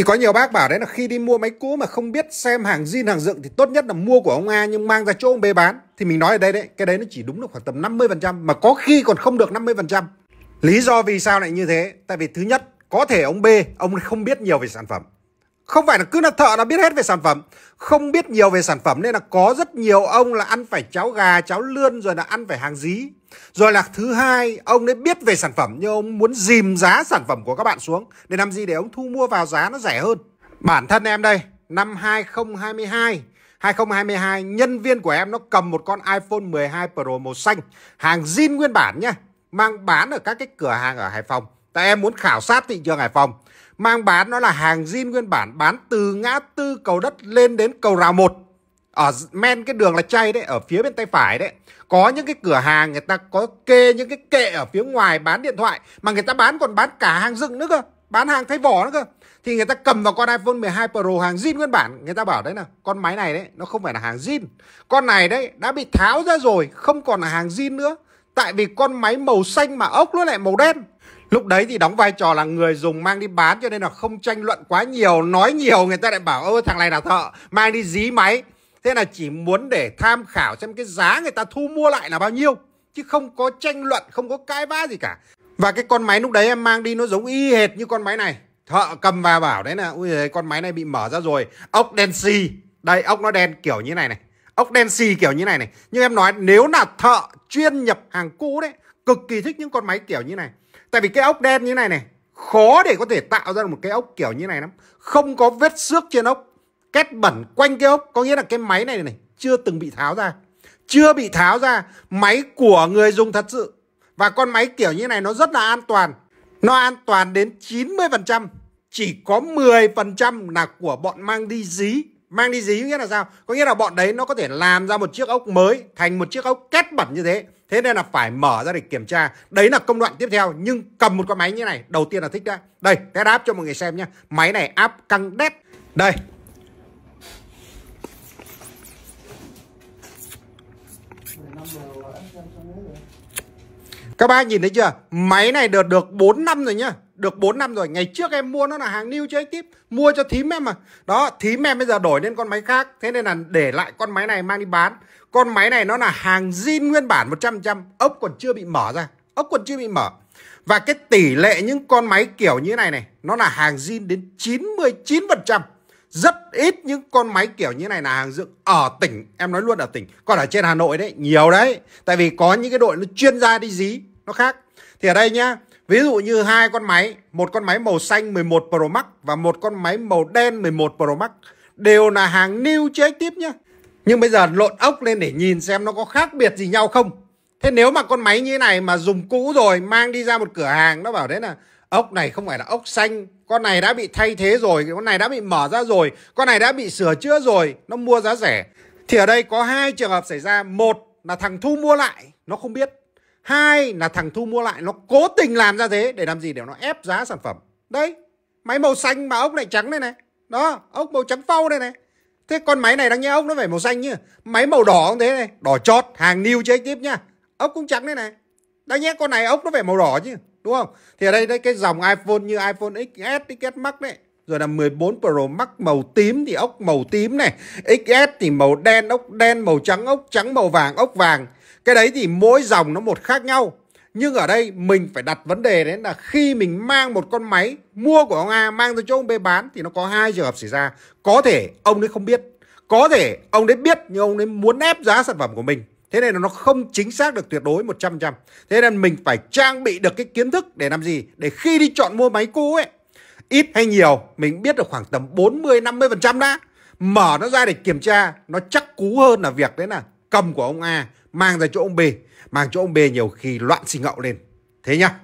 Thì có nhiều bác bảo đấy là khi đi mua máy cũ mà không biết xem hàng zin hàng dựng thì tốt nhất là mua của ông A nhưng mang ra chỗ ông B bán. Thì mình nói ở đây đấy, cái đấy nó chỉ đúng được khoảng tầm 50% mà có khi còn không được 50%. Lý do vì sao lại như thế? Tại vì thứ nhất, có thể ông B, ông không biết nhiều về sản phẩm. Không phải là cứ là thợ là biết hết về sản phẩm, không biết nhiều về sản phẩm nên là có rất nhiều ông là ăn phải cháo gà, cháo lươn rồi là ăn phải hàng dí, rồi là thứ hai, ông ấy biết về sản phẩm nhưng ông muốn dìm giá sản phẩm của các bạn xuống. Để làm gì để ông thu mua vào giá nó rẻ hơn. Bản thân em đây, năm 2022, 2022 nhân viên của em nó cầm một con iPhone 12 Pro màu xanh, hàng zin nguyên bản nhá, mang bán ở các cái cửa hàng ở Hải Phòng. Tại em muốn khảo sát thị trường Hải Phòng. Mang bán nó là hàng zin nguyên bản bán từ ngã tư cầu đất lên đến cầu rào 1 ở men cái đường là chay đấy ở phía bên tay phải đấy có những cái cửa hàng người ta có kê những cái kệ ở phía ngoài bán điện thoại mà người ta bán còn bán cả hàng dựng nữa cơ bán hàng thay vỏ nữa cơ thì người ta cầm vào con iPhone 12 Pro hàng zin nguyên bản người ta bảo đấy là con máy này đấy nó không phải là hàng zin con này đấy đã bị tháo ra rồi không còn là hàng zin nữa tại vì con máy màu xanh mà ốc nó lại màu đen lúc đấy thì đóng vai trò là người dùng mang đi bán cho nên là không tranh luận quá nhiều nói nhiều người ta lại bảo ơ thằng này là thợ mang đi dí máy Thế là chỉ muốn để tham khảo xem cái giá người ta thu mua lại là bao nhiêu Chứ không có tranh luận, không có cãi vã gì cả Và cái con máy lúc đấy em mang đi nó giống y hệt như con máy này Thợ cầm vào bảo đấy là Ui giời, con máy này bị mở ra rồi Ốc đen xì Đây ốc nó đen kiểu như này này Ốc đen xì kiểu như này này Nhưng em nói nếu là thợ chuyên nhập hàng cũ đấy Cực kỳ thích những con máy kiểu như này Tại vì cái ốc đen như này này Khó để có thể tạo ra một cái ốc kiểu như này lắm Không có vết xước trên ốc két bẩn quanh cái ốc có nghĩa là cái máy này này chưa từng bị tháo ra chưa bị tháo ra máy của người dùng thật sự và con máy kiểu như này nó rất là an toàn nó an toàn đến 90% chỉ có 10% là của bọn mang đi dí mang đi dí nghĩa là sao có nghĩa là bọn đấy nó có thể làm ra một chiếc ốc mới thành một chiếc ốc két bẩn như thế thế nên là phải mở ra để kiểm tra đấy là công đoạn tiếp theo nhưng cầm một con máy như này đầu tiên là thích đã đây test áp cho mọi người xem nhé máy này áp căng đét đây Các bác nhìn thấy chưa? Máy này được được 4 năm rồi nhá. Được 4 năm rồi. Ngày trước em mua nó là hàng new chứ anh Tiếp. Mua cho thím em mà. Đó, thím em bây giờ đổi lên con máy khác. Thế nên là để lại con máy này mang đi bán. Con máy này nó là hàng zin nguyên bản 100%. Ốc còn chưa bị mở ra. Ốc còn chưa bị mở. Và cái tỷ lệ những con máy kiểu như này này. Nó là hàng zin đến 99% rất ít những con máy kiểu như này là hàng dựng ở tỉnh em nói luôn ở tỉnh còn ở trên hà nội đấy nhiều đấy tại vì có những cái đội nó chuyên gia đi dí nó khác thì ở đây nhá ví dụ như hai con máy một con máy màu xanh 11 pro max và một con máy màu đen 11 pro max đều là hàng new chế tiếp nhá nhưng bây giờ lộn ốc lên để nhìn xem nó có khác biệt gì nhau không thế nếu mà con máy như thế này mà dùng cũ rồi mang đi ra một cửa hàng nó bảo đấy là ốc này không phải là ốc xanh con này đã bị thay thế rồi con này đã bị mở ra rồi con này đã bị sửa chữa rồi nó mua giá rẻ thì ở đây có hai trường hợp xảy ra một là thằng thu mua lại nó không biết hai là thằng thu mua lại nó cố tình làm ra thế để làm gì để nó ép giá sản phẩm đấy máy màu xanh mà ốc này trắng đây này đó ốc màu trắng phau đây này thế con máy này đang nghe ốc nó phải màu xanh nhá máy màu đỏ cũng thế này đỏ chót hàng new chứ tiếp nhá ốc cũng trắng đây này đang nhẽ con này ốc nó phải màu đỏ chứ đúng không? Thì ở đây đấy cái dòng iPhone như iPhone XS, XS Max đấy rồi là 14 Pro Max màu tím thì ốc màu tím này, XS thì màu đen ốc đen, màu trắng ốc trắng, màu vàng ốc vàng. Cái đấy thì mỗi dòng nó một khác nhau. Nhưng ở đây mình phải đặt vấn đề đấy là khi mình mang một con máy mua của ông A mang ra cho ông B bán thì nó có hai trường hợp xảy ra. Có thể ông ấy không biết, có thể ông ấy biết nhưng ông ấy muốn ép giá sản phẩm của mình. Thế nên là nó không chính xác được tuyệt đối 100%. Thế nên mình phải trang bị được cái kiến thức để làm gì? Để khi đi chọn mua máy cũ ấy, ít hay nhiều, mình biết được khoảng tầm 40-50% đã. Mở nó ra để kiểm tra, nó chắc cú hơn là việc đấy là cầm của ông A mang ra chỗ ông B. Mang chỗ ông B nhiều khi loạn xì ngậu lên. Thế nhá.